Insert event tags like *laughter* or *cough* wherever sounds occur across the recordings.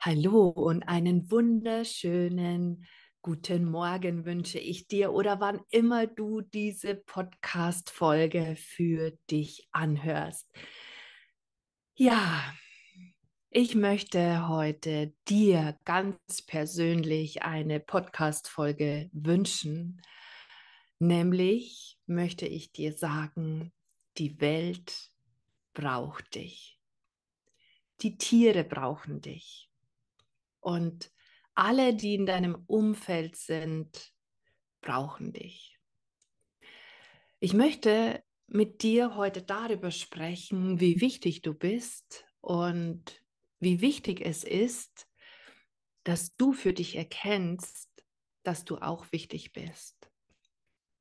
Hallo und einen wunderschönen guten Morgen wünsche ich dir oder wann immer du diese Podcast-Folge für dich anhörst. Ja, ich möchte heute dir ganz persönlich eine Podcast-Folge wünschen. Nämlich möchte ich dir sagen, die Welt braucht dich. Die Tiere brauchen dich und alle, die in deinem Umfeld sind, brauchen dich. Ich möchte mit dir heute darüber sprechen, wie wichtig du bist und wie wichtig es ist, dass du für dich erkennst, dass du auch wichtig bist.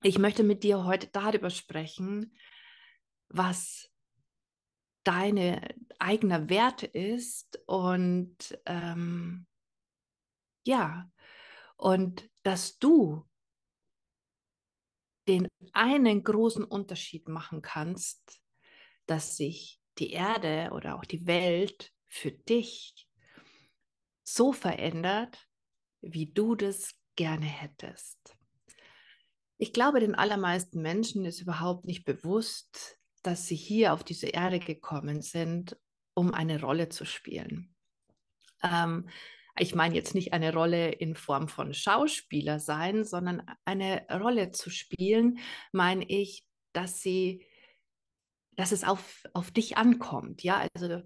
Ich möchte mit dir heute darüber sprechen, was deine eigener Wert ist und ähm, ja. Und dass du den einen großen Unterschied machen kannst, dass sich die Erde oder auch die Welt für dich so verändert, wie du das gerne hättest. Ich glaube, den allermeisten Menschen ist überhaupt nicht bewusst, dass sie hier auf diese Erde gekommen sind, um eine Rolle zu spielen. Ähm, ich meine jetzt nicht eine Rolle in Form von Schauspieler sein, sondern eine Rolle zu spielen, meine ich, dass sie dass es auf, auf dich ankommt. Ja, also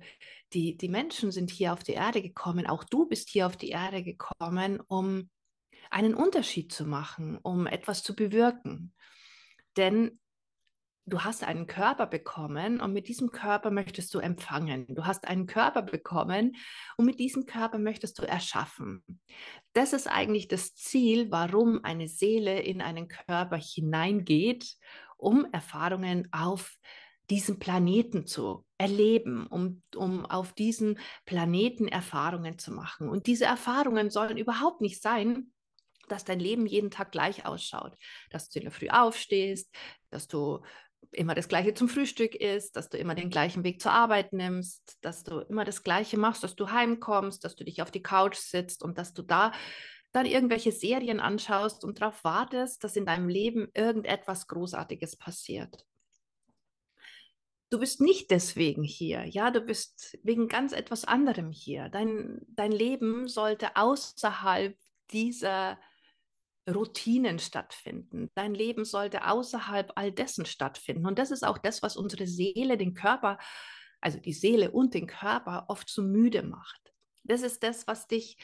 die, die Menschen sind hier auf die Erde gekommen, auch du bist hier auf die Erde gekommen, um einen Unterschied zu machen, um etwas zu bewirken. Denn du hast einen Körper bekommen und mit diesem Körper möchtest du empfangen. Du hast einen Körper bekommen und mit diesem Körper möchtest du erschaffen. Das ist eigentlich das Ziel, warum eine Seele in einen Körper hineingeht, um Erfahrungen auf diesen Planeten zu erleben, um, um auf diesem Planeten Erfahrungen zu machen. Und diese Erfahrungen sollen überhaupt nicht sein, dass dein Leben jeden Tag gleich ausschaut, dass du in der Früh aufstehst, dass du immer das Gleiche zum Frühstück isst, dass du immer den gleichen Weg zur Arbeit nimmst, dass du immer das Gleiche machst, dass du heimkommst, dass du dich auf die Couch sitzt und dass du da dann irgendwelche Serien anschaust und darauf wartest, dass in deinem Leben irgendetwas Großartiges passiert. Du bist nicht deswegen hier, ja, du bist wegen ganz etwas anderem hier. Dein, dein Leben sollte außerhalb dieser Routinen stattfinden. Dein Leben sollte außerhalb all dessen stattfinden. Und das ist auch das, was unsere Seele, den Körper, also die Seele und den Körper oft so müde macht. Das ist das, was dich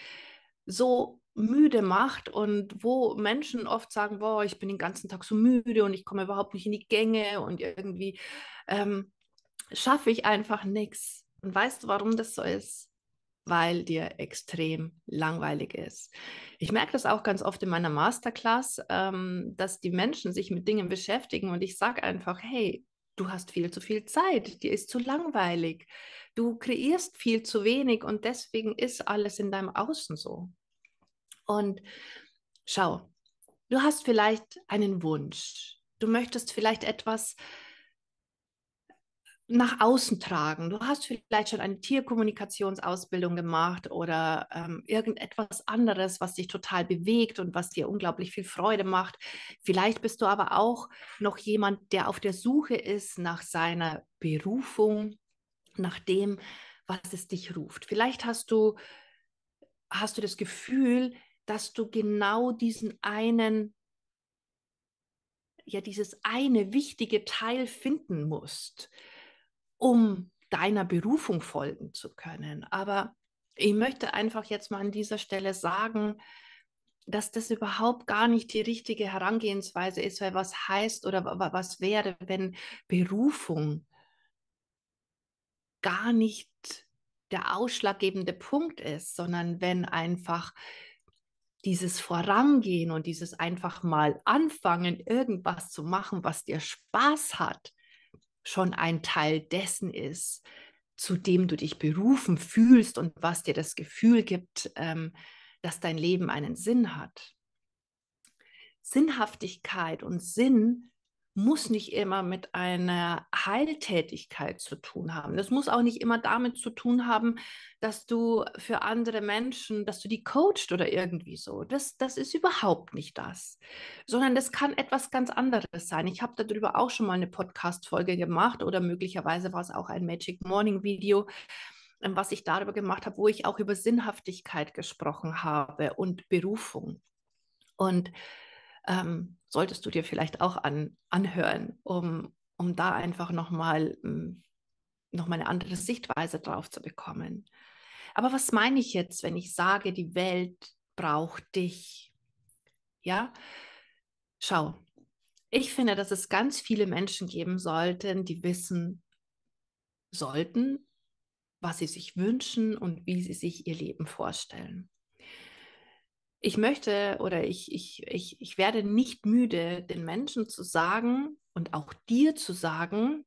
so müde macht und wo Menschen oft sagen, boah, ich bin den ganzen Tag so müde und ich komme überhaupt nicht in die Gänge und irgendwie ähm, schaffe ich einfach nichts. Und weißt du, warum das so ist? weil dir extrem langweilig ist. Ich merke das auch ganz oft in meiner Masterclass, ähm, dass die Menschen sich mit Dingen beschäftigen und ich sage einfach, hey, du hast viel zu viel Zeit, dir ist zu langweilig, du kreierst viel zu wenig und deswegen ist alles in deinem Außen so. Und schau, du hast vielleicht einen Wunsch, du möchtest vielleicht etwas nach außen tragen. Du hast vielleicht schon eine Tierkommunikationsausbildung gemacht oder ähm, irgendetwas anderes, was dich total bewegt und was dir unglaublich viel Freude macht. Vielleicht bist du aber auch noch jemand, der auf der Suche ist nach seiner Berufung, nach dem, was es dich ruft. Vielleicht hast du, hast du das Gefühl, dass du genau diesen einen ja dieses eine wichtige Teil finden musst um deiner Berufung folgen zu können. Aber ich möchte einfach jetzt mal an dieser Stelle sagen, dass das überhaupt gar nicht die richtige Herangehensweise ist, weil was heißt oder was wäre, wenn Berufung gar nicht der ausschlaggebende Punkt ist, sondern wenn einfach dieses Vorangehen und dieses einfach mal anfangen, irgendwas zu machen, was dir Spaß hat, schon ein Teil dessen ist, zu dem du dich berufen fühlst und was dir das Gefühl gibt, ähm, dass dein Leben einen Sinn hat. Sinnhaftigkeit und Sinn muss nicht immer mit einer Heiltätigkeit zu tun haben. Das muss auch nicht immer damit zu tun haben, dass du für andere Menschen, dass du die coacht oder irgendwie so. Das, das ist überhaupt nicht das, sondern das kann etwas ganz anderes sein. Ich habe darüber auch schon mal eine Podcast-Folge gemacht oder möglicherweise war es auch ein Magic Morning Video ähm, was ich darüber gemacht habe, wo ich auch über Sinnhaftigkeit gesprochen habe und Berufung. Und ähm, solltest du dir vielleicht auch an, anhören, um, um da einfach nochmal hm, noch mal eine andere Sichtweise drauf zu bekommen. Aber was meine ich jetzt, wenn ich sage, die Welt braucht dich? Ja, schau, ich finde, dass es ganz viele Menschen geben sollten, die wissen sollten, was sie sich wünschen und wie sie sich ihr Leben vorstellen ich möchte oder ich, ich, ich, ich werde nicht müde, den Menschen zu sagen und auch dir zu sagen,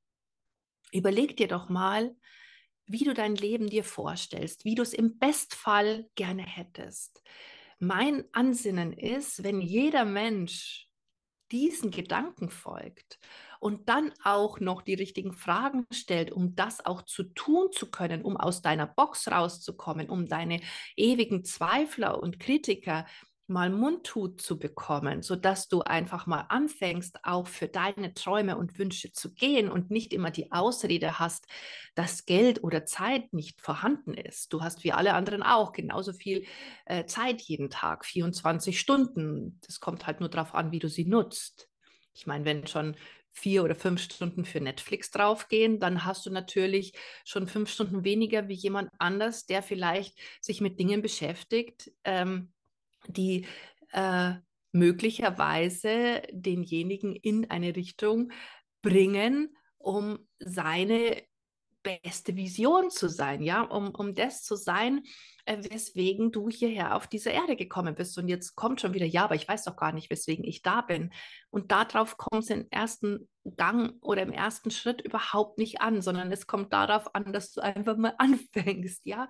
überleg dir doch mal, wie du dein Leben dir vorstellst, wie du es im Bestfall gerne hättest. Mein Ansinnen ist, wenn jeder Mensch diesen Gedanken folgt und dann auch noch die richtigen Fragen stellt, um das auch zu tun zu können, um aus deiner Box rauszukommen, um deine ewigen Zweifler und Kritiker mal mundtut zu bekommen, sodass du einfach mal anfängst, auch für deine Träume und Wünsche zu gehen und nicht immer die Ausrede hast, dass Geld oder Zeit nicht vorhanden ist. Du hast wie alle anderen auch genauso viel äh, Zeit jeden Tag, 24 Stunden. Das kommt halt nur darauf an, wie du sie nutzt. Ich meine, wenn schon vier oder fünf Stunden für Netflix draufgehen, dann hast du natürlich schon fünf Stunden weniger wie jemand anders, der vielleicht sich mit Dingen beschäftigt, ähm, die äh, möglicherweise denjenigen in eine Richtung bringen, um seine beste Vision zu sein, ja, um, um das zu sein, äh, weswegen du hierher auf dieser Erde gekommen bist. Und jetzt kommt schon wieder, ja, aber ich weiß doch gar nicht, weswegen ich da bin. Und darauf kommt es im ersten Gang oder im ersten Schritt überhaupt nicht an, sondern es kommt darauf an, dass du einfach mal *laughs* anfängst, ja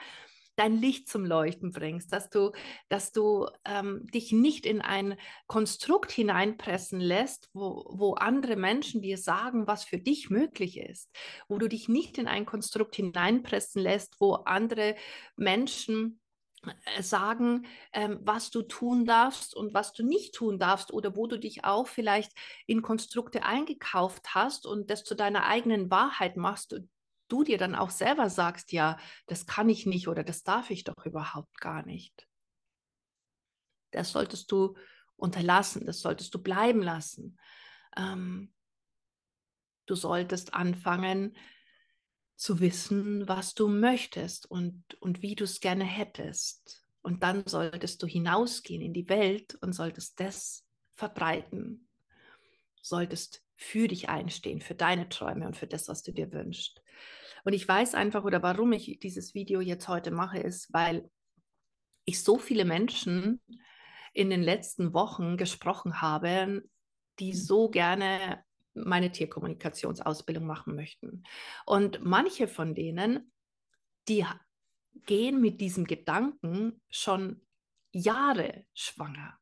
dein Licht zum Leuchten bringst, dass du, dass du ähm, dich nicht in ein Konstrukt hineinpressen lässt, wo, wo andere Menschen dir sagen, was für dich möglich ist, wo du dich nicht in ein Konstrukt hineinpressen lässt, wo andere Menschen äh, sagen, ähm, was du tun darfst und was du nicht tun darfst oder wo du dich auch vielleicht in Konstrukte eingekauft hast und das zu deiner eigenen Wahrheit machst, du dir dann auch selber sagst, ja, das kann ich nicht oder das darf ich doch überhaupt gar nicht. Das solltest du unterlassen, das solltest du bleiben lassen. Ähm, du solltest anfangen zu wissen, was du möchtest und, und wie du es gerne hättest. Und dann solltest du hinausgehen in die Welt und solltest das verbreiten. Solltest für dich einstehen, für deine Träume und für das, was du dir wünschst. Und ich weiß einfach, oder warum ich dieses Video jetzt heute mache, ist, weil ich so viele Menschen in den letzten Wochen gesprochen habe, die mhm. so gerne meine Tierkommunikationsausbildung machen möchten. Und manche von denen, die gehen mit diesem Gedanken schon Jahre schwanger.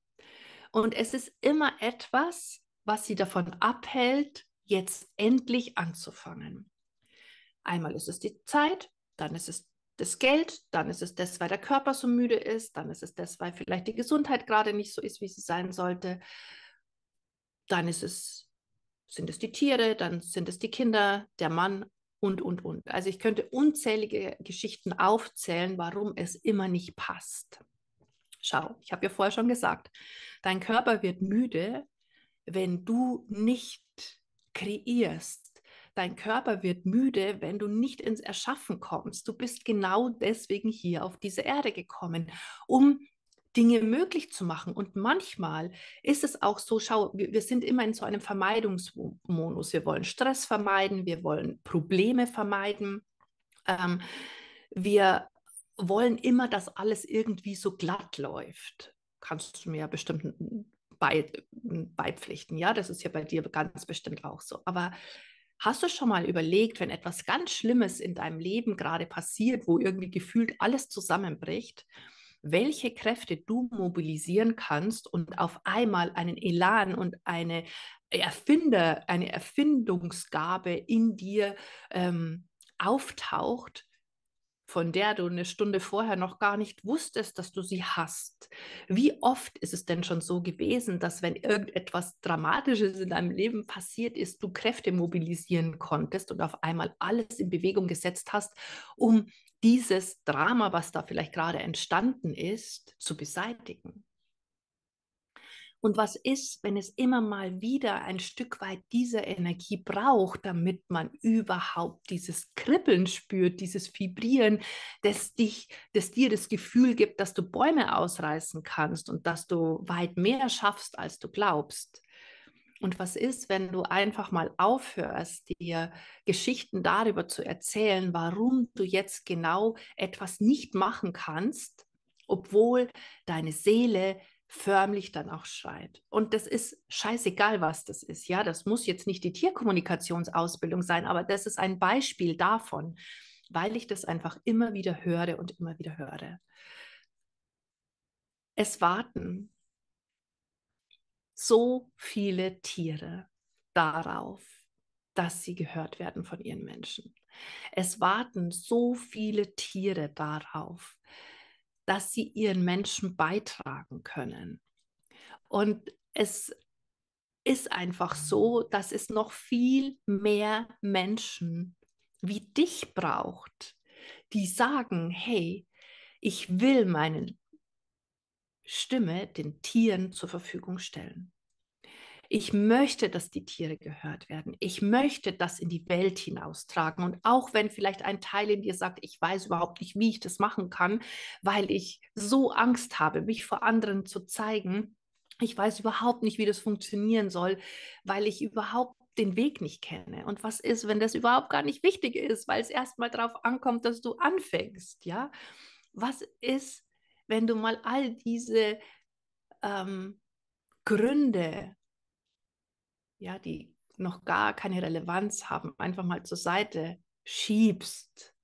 Und es ist immer etwas, was sie davon abhält, jetzt endlich anzufangen. Einmal ist es die Zeit, dann ist es das Geld, dann ist es das, weil der Körper so müde ist, dann ist es das, weil vielleicht die Gesundheit gerade nicht so ist, wie sie sein sollte. Dann ist es, sind es die Tiere, dann sind es die Kinder, der Mann und, und, und. Also ich könnte unzählige Geschichten aufzählen, warum es immer nicht passt. Schau, ich habe ja vorher schon gesagt, dein Körper wird müde, wenn du nicht kreierst, Dein Körper wird müde, wenn du nicht ins Erschaffen kommst. Du bist genau deswegen hier auf diese Erde gekommen, um Dinge möglich zu machen. Und manchmal ist es auch so, schau, wir, sind immer in so einem Vermeidungsmonus. Wir wollen Stress vermeiden, wir wollen Probleme vermeiden. Ähm, wir wollen immer, dass alles irgendwie so glatt läuft. Kannst du mir ja bestimmt bei, beipflichten, ja? Das ist ja bei dir ganz bestimmt auch so. Aber Hast du schon mal überlegt, wenn etwas ganz Schlimmes in deinem Leben gerade passiert, wo irgendwie gefühlt alles zusammenbricht, welche Kräfte du mobilisieren kannst und auf einmal einen Elan und eine Erfinder, eine Erfindungsgabe in dir ähm, auftaucht, von der du eine Stunde vorher noch gar nicht wusstest, dass du sie hast. Wie oft ist es denn schon so gewesen, dass wenn irgendetwas Dramatisches in deinem Leben passiert ist, du Kräfte mobilisieren konntest und auf einmal alles in Bewegung gesetzt hast, um dieses Drama, was da vielleicht gerade entstanden ist, zu beseitigen? Und was ist, wenn es immer mal wieder ein Stück weit dieser Energie braucht, damit man überhaupt dieses Kribbeln spürt, dieses Vibrieren, das, dich, das dir das Gefühl gibt, dass du Bäume ausreißen kannst und dass du weit mehr schaffst, als du glaubst. Und was ist, wenn du einfach mal aufhörst, dir Geschichten darüber zu erzählen, warum du jetzt genau etwas nicht machen kannst, obwohl deine Seele förmlich dann auch schreit. Und das ist scheißegal, was das ist. Ja, das muss jetzt nicht die Tierkommunikationsausbildung sein, aber das ist ein Beispiel davon, weil ich das einfach immer wieder höre und immer wieder höre. Es warten so viele Tiere darauf, dass sie gehört werden von ihren Menschen. Es warten so viele Tiere darauf, dass sie ihren Menschen beitragen können. Und es ist einfach so, dass es noch viel mehr Menschen wie dich braucht, die sagen, hey, ich will meine Stimme den Tieren zur Verfügung stellen. Ich möchte, dass die Tiere gehört werden. Ich möchte das in die Welt hinaustragen. Und auch wenn vielleicht ein Teil in dir sagt, ich weiß überhaupt nicht, wie ich das machen kann, weil ich so Angst habe, mich vor anderen zu zeigen. Ich weiß überhaupt nicht, wie das funktionieren soll, weil ich überhaupt den Weg nicht kenne. Und was ist, wenn das überhaupt gar nicht wichtig ist, weil es erstmal darauf ankommt, dass du anfängst, ja? Was ist, wenn du mal all diese ähm, Gründe ja, die noch gar keine Relevanz haben, einfach mal zur Seite schiebst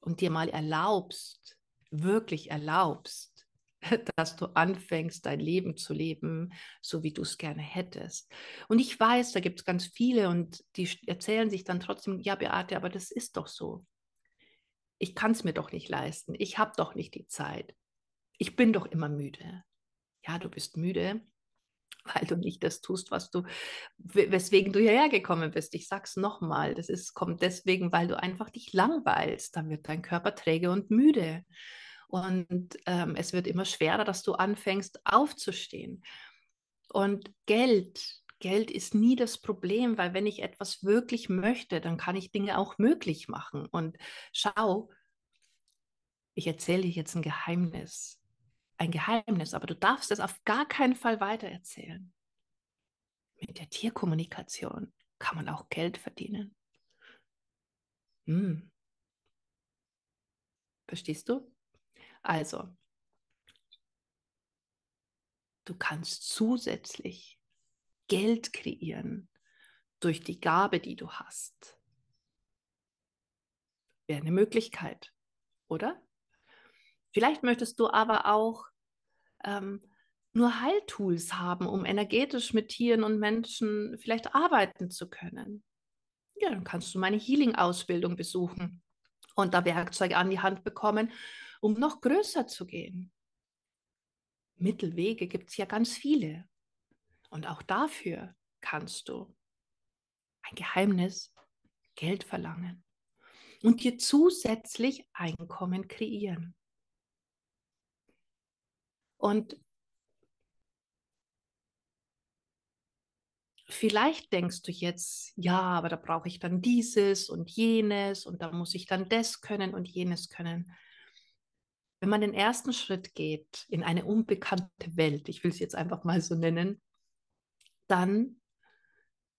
und dir mal erlaubst, wirklich erlaubst, *laughs* dass du anfängst, dein Leben zu leben, so wie du es gerne hättest. Und ich weiß, da gibt es ganz viele und die erzählen sich dann trotzdem, ja, Beate, aber das ist doch so. Ich kann es mir doch nicht leisten. Ich habe doch nicht die Zeit. Ich bin doch immer müde. Ja, du bist müde, *laughs* weil du nicht das tust, was du, weswegen du hierher gekommen bist. Ich sag's nochmal, das ist, kommt deswegen, weil du einfach dich langweilst. Dann wird dein Körper träge und müde. Und ähm, es wird immer schwerer, dass du anfängst aufzustehen. Und Geld, Geld ist nie das Problem, weil wenn ich etwas wirklich möchte, dann kann ich Dinge auch möglich machen. Und schau, ich erzähle dir jetzt ein Geheimnis ein Geheimnis, aber du darfst es auf gar keinen Fall weitererzählen. Mit der Tierkommunikation kann man auch Geld verdienen. Hm. Verstehst du? Also, du kannst zusätzlich Geld kreieren durch die Gabe, die du hast. Wäre eine Möglichkeit, oder? Vielleicht möchtest du aber auch ähm, nur Heiltools haben, um energetisch mit Tieren und Menschen vielleicht arbeiten zu können. Ja, dann kannst du meine Healing-Ausbildung besuchen und da Werkzeuge an die Hand bekommen, um noch größer zu gehen. Mittelwege gibt es ja ganz viele. Und auch dafür kannst du ein Geheimnis Geld verlangen und dir zusätzlich Einkommen kreieren. Und vielleicht denkst du jetzt, ja, aber da brauche ich dann dieses und jenes und da muss ich dann das können und jenes können. Wenn man den ersten Schritt geht in eine unbekannte Welt, ich will es jetzt einfach mal so nennen, dann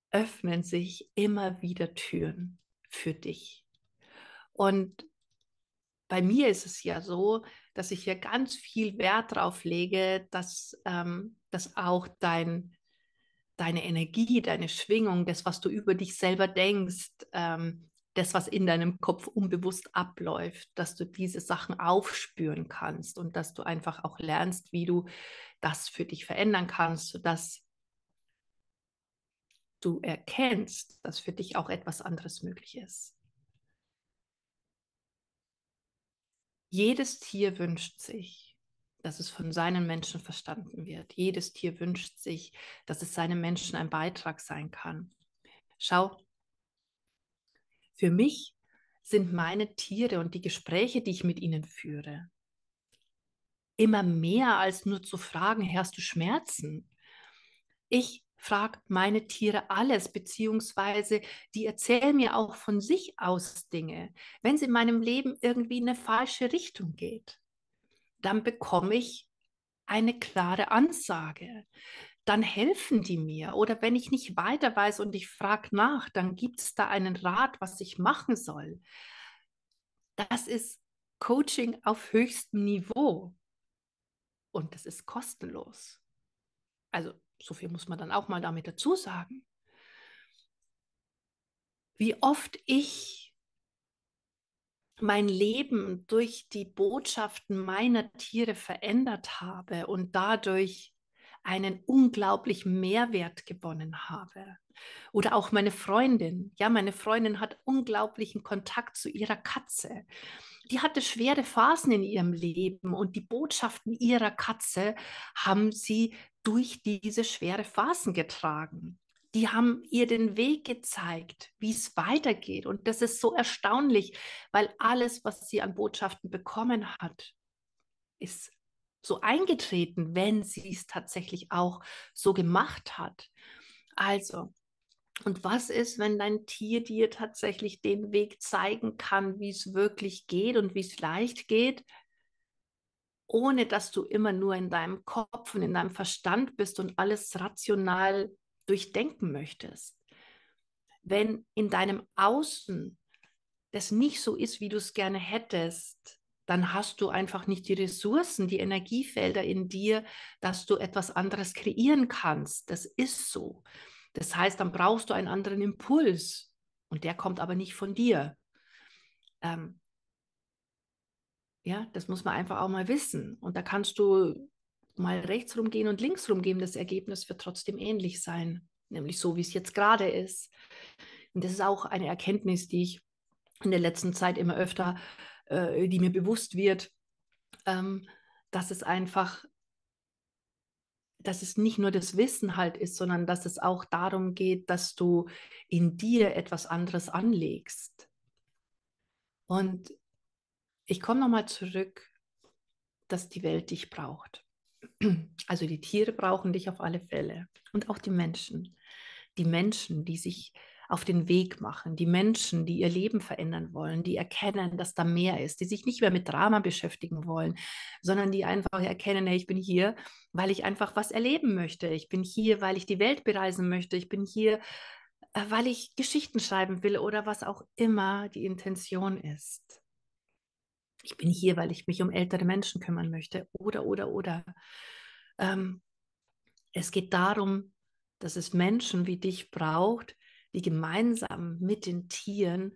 öffnen sich immer wieder Türen für dich. Und bei mir ist es ja so, dass ich hier ganz viel Wert drauf lege, dass, ähm, dass auch dein, deine Energie, deine Schwingung, das, was du über dich selber denkst, ähm, das, was in deinem Kopf unbewusst abläuft, dass du diese Sachen aufspüren kannst und dass du einfach auch lernst, wie du das für dich verändern kannst, sodass du erkennst, dass für dich auch etwas anderes möglich ist. Jedes Tier wünscht sich, dass es von seinen Menschen verstanden wird. Jedes Tier wünscht sich, dass es seinem Menschen ein Beitrag sein kann. Schau, für mich sind meine Tiere und die Gespräche, die ich mit ihnen führe, immer mehr als nur zu fragen, hast du Schmerzen? Ich frage meine Tiere alles, beziehungsweise die erzählen mir auch von sich aus Dinge. Wenn es in meinem Leben irgendwie in eine falsche Richtung geht, dann bekomme ich eine klare Ansage. Dann helfen die mir. Oder wenn ich nicht weiter weiß und ich frage nach, dann gibt es da einen Rat, was ich machen soll. Das ist Coaching auf höchstem Niveau. Und das ist kostenlos. Also so viel muss man dann auch mal damit dazu sagen, wie oft ich mein Leben durch die Botschaften meiner Tiere verändert habe und dadurch einen unglaublichen Mehrwert gewonnen habe. Oder auch meine Freundin. Ja, meine Freundin hat unglaublichen Kontakt zu ihrer Katze. Die hatte schwere Phasen in ihrem Leben und die Botschaften ihrer Katze haben sie durch diese schwere Phasen getragen. Die haben ihr den Weg gezeigt, wie es weitergeht. Und das ist so erstaunlich, weil alles, was sie an Botschaften bekommen hat, ist so eingetreten, wenn sie es tatsächlich auch so gemacht hat. Also, und was ist, wenn dein Tier dir tatsächlich den Weg zeigen kann, wie es wirklich geht und wie es leicht geht, ohne dass du immer nur in deinem Kopf und in deinem Verstand bist und alles rational durchdenken möchtest? Wenn in deinem Außen das nicht so ist, wie du es gerne hättest, dann hast du einfach nicht die Ressourcen, die Energiefelder in dir, dass du etwas anderes kreieren kannst. Das ist so. Das heißt, dann brauchst du einen anderen Impuls und der kommt aber nicht von dir. Ähm, ja, das muss man einfach auch mal wissen. Und da kannst du mal rechts rumgehen und links rumgehen. Das Ergebnis wird trotzdem ähnlich sein, nämlich so, wie es jetzt gerade ist. Und das ist auch eine Erkenntnis, die ich in der letzten Zeit immer öfter äh, die mir bewusst wird, ähm, dass es einfach, dass es nicht nur das Wissen halt ist, sondern dass es auch darum geht, dass du in dir etwas anderes anlegst. Und ich komme nochmal zurück, dass die Welt dich braucht. *clears throat* Also die Tiere brauchen dich auf alle Fälle und auch die Menschen. Die Menschen, die sich auf den Weg machen, die Menschen, die ihr Leben verändern wollen, die erkennen, dass da mehr ist, die sich nicht mehr mit Drama beschäftigen wollen, sondern die einfach erkennen, hey, ich bin hier, weil ich einfach was erleben möchte, ich bin hier, weil ich die Welt bereisen möchte, ich bin hier, äh, weil ich Geschichten schreiben will oder was auch immer die Intention ist. Ich bin hier, weil ich mich um ältere Menschen kümmern möchte oder, oder, oder. Ähm, es geht darum, dass es Menschen wie dich braucht, wir gemeinsam mit den Tieren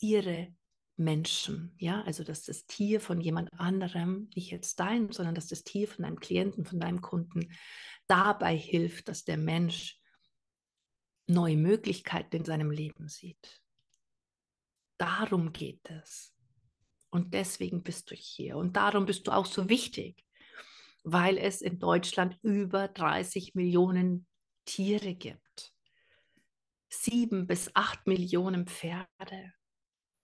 ihre Menschen, ja, also dass das Tier von jemand anderem, nicht jetzt dein, sondern dass das Tier von deinem Klienten, von deinem Kunden dabei hilft, dass der Mensch neue Möglichkeiten in seinem Leben sieht. Darum geht es. Und deswegen bist du hier. Und darum bist du auch so wichtig, weil es in Deutschland über 30 Millionen Tiere gibt. Sieben bis acht Millionen Pferde.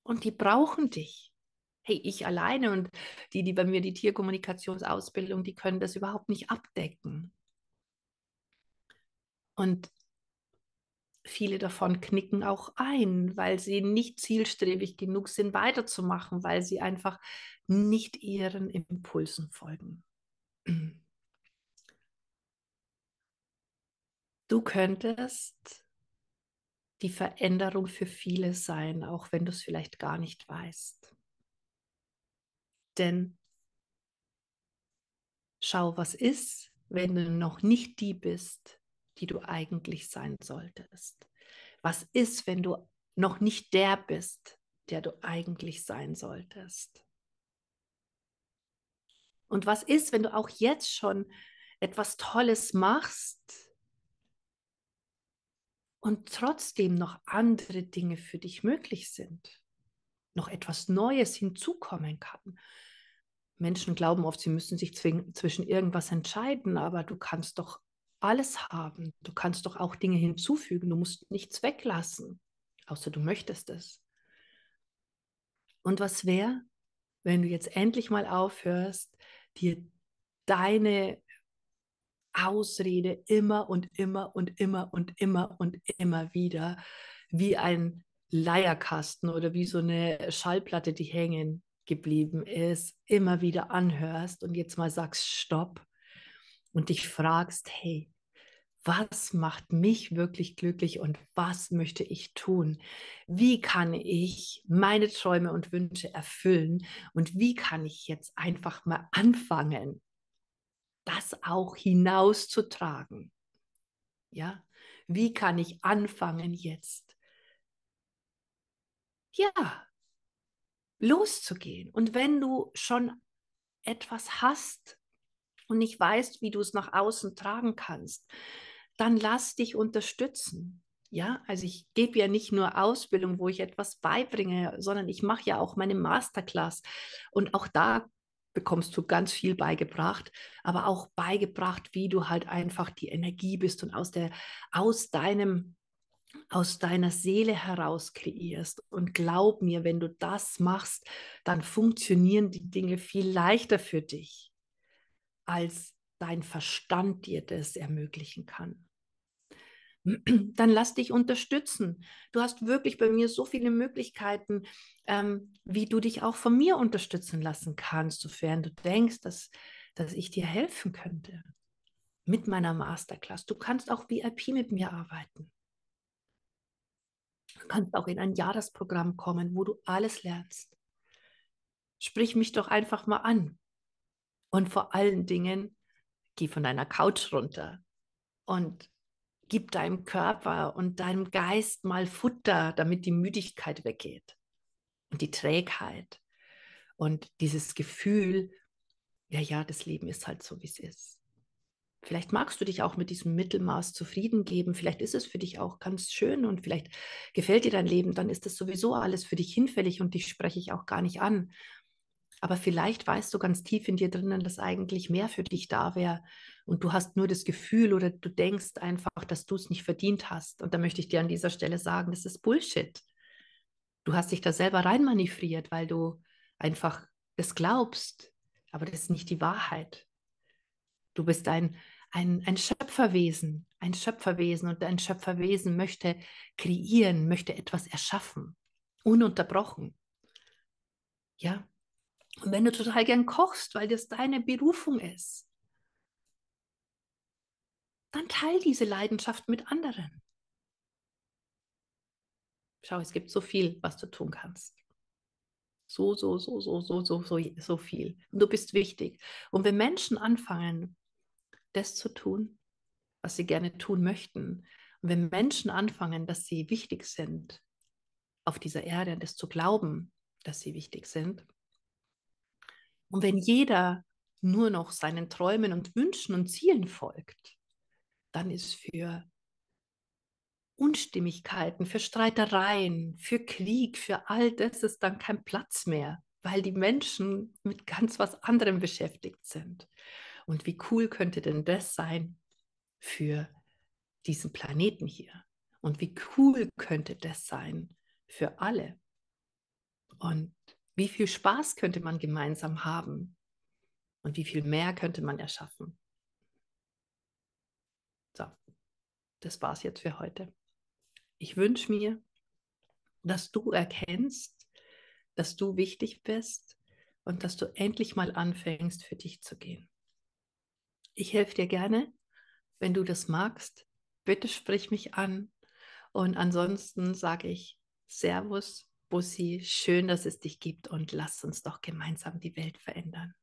Und die brauchen dich. Hey, ich alleine und die, die bei mir die Tierkommunikationsausbildung, die können das überhaupt nicht abdecken. Und viele davon knicken auch ein, weil sie nicht zielstrebig genug sind, weiterzumachen, weil sie einfach nicht ihren Impulsen folgen. Du könntest die Veränderung für viele sein, auch wenn du es vielleicht gar nicht weißt. Denn schau, was ist, wenn du noch nicht die bist, die du eigentlich sein solltest. Was ist, wenn du noch nicht der bist, der du eigentlich sein solltest? Und was ist, wenn du auch jetzt schon etwas Tolles machst, und trotzdem noch andere Dinge für dich möglich sind, noch etwas Neues hinzukommen kann. Menschen glauben oft, sie müssen sich zwischen irgendwas entscheiden, aber du kannst doch alles haben. Du kannst doch auch Dinge hinzufügen. Du musst nichts weglassen, außer du möchtest es. Und was wäre, wenn du jetzt endlich mal aufhörst, dir deine Ausrede immer und immer und immer und immer und immer wieder wie ein Leierkasten oder wie so eine Schallplatte, die hängen geblieben ist, immer wieder anhörst und jetzt mal sagst Stopp und dich fragst, hey, was macht mich wirklich glücklich und was möchte ich tun? Wie kann ich meine Träume und Wünsche erfüllen und wie kann ich jetzt einfach mal anfangen? das auch hinauszutragen. Ja, wie kann ich anfangen jetzt? Ja, loszugehen. Und wenn du schon etwas hast und nicht weißt, wie du es nach außen tragen kannst, dann lass dich unterstützen. Ja, also ich gebe ja nicht nur Ausbildung, wo ich etwas beibringe, sondern ich mache ja auch meine Masterclass. Und auch da bekommst du ganz viel beigebracht, aber auch beigebracht, wie du halt einfach die Energie bist und aus der aus deinem aus deiner Seele heraus kreierst. Und glaub mir, wenn du das machst, dann funktionieren die Dinge viel leichter für dich, als dein Verstand dir das ermöglichen kann dann lass dich unterstützen. Du hast wirklich bei mir so viele Möglichkeiten, ähm, wie du dich auch von mir unterstützen lassen kannst, sofern du denkst, dass, dass ich dir helfen könnte mit meiner Masterclass. Du kannst auch VIP mit mir arbeiten. Du kannst auch in ein Jahresprogramm kommen, wo du alles lernst. Sprich mich doch einfach mal an. Und vor allen Dingen, geh von deiner Couch runter und gib deinem Körper und deinem Geist mal Futter, damit die Müdigkeit weggeht und die Trägheit und dieses Gefühl, ja, ja, das Leben ist halt so, wie es ist. Vielleicht magst du dich auch mit diesem Mittelmaß zufrieden geben. Vielleicht ist es für dich auch ganz schön und vielleicht gefällt dir dein Leben. Dann ist das sowieso alles für dich hinfällig und dich spreche ich auch gar nicht an. Aber vielleicht weißt du ganz tief in dir drinnen, dass eigentlich mehr für dich da wäre. Und du hast nur das Gefühl oder du denkst einfach, dass du es nicht verdient hast. Und da möchte ich dir an dieser Stelle sagen, das ist Bullshit. Du hast dich da selber reinmanövriert, weil du einfach das glaubst. Aber das ist nicht die Wahrheit. Du bist ein, ein, ein Schöpferwesen, ein Schöpferwesen und ein Schöpferwesen möchte kreieren, möchte etwas erschaffen, ununterbrochen. Ja, und wenn du total gern kochst, weil das deine Berufung ist, dann teil diese Leidenschaft mit anderen. Schau, es gibt so viel, was du tun kannst. So, so, so, so, so, so, so, so viel. Und du bist wichtig. Und wenn Menschen anfangen, das zu tun, was sie gerne tun möchten, und wenn Menschen anfangen, dass sie wichtig sind auf dieser Erde und es zu glauben, dass sie wichtig sind, und wenn jeder nur noch seinen Träumen und Wünschen und Zielen folgt, dann ist für Unstimmigkeiten, für Streitereien, für Krieg, für all das ist dann kein Platz mehr, weil die Menschen mit ganz was anderem beschäftigt sind. Und wie cool könnte denn das sein für diesen Planeten hier? Und wie cool könnte das sein für alle? Und wie viel Spaß könnte man gemeinsam haben? Und wie viel mehr könnte man erschaffen? So, das war's jetzt für heute. Ich wünsche mir, dass du erkennst, dass du wichtig bist und dass du endlich mal anfängst, für dich zu gehen. Ich helfe dir gerne, wenn du das magst. Bitte sprich mich an. Und ansonsten sage ich Servus Bussi, schön, dass es dich gibt und lass uns doch gemeinsam die Welt verändern.